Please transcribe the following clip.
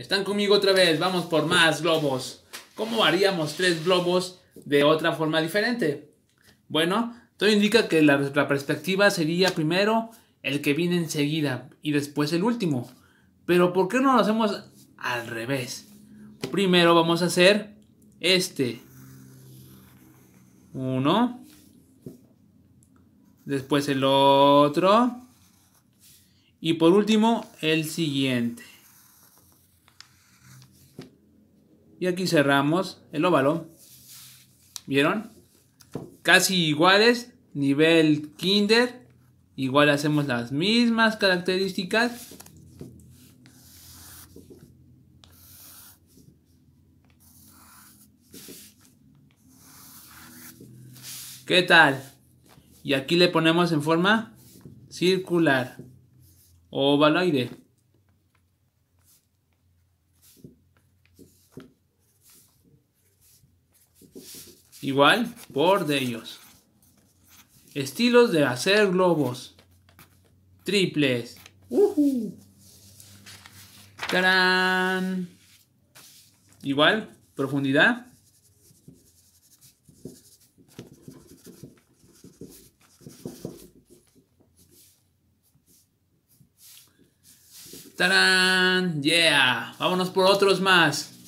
Están conmigo otra vez, vamos por más globos. ¿Cómo haríamos tres globos de otra forma diferente? Bueno, todo indica que la, la perspectiva sería primero el que viene enseguida y después el último. Pero ¿por qué no lo hacemos al revés? Primero vamos a hacer este. Uno. Después el otro. Y por último el siguiente. Y aquí cerramos el óvalo. ¿Vieron? Casi iguales. Nivel kinder. Igual hacemos las mismas características. ¿Qué tal? Y aquí le ponemos en forma circular, ovaloide. Igual, por de ellos. Estilos de hacer globos. Triples. Uh ¡Tarán! Igual, profundidad. ¡Tarán! ¡Yeah! Vámonos por otros más.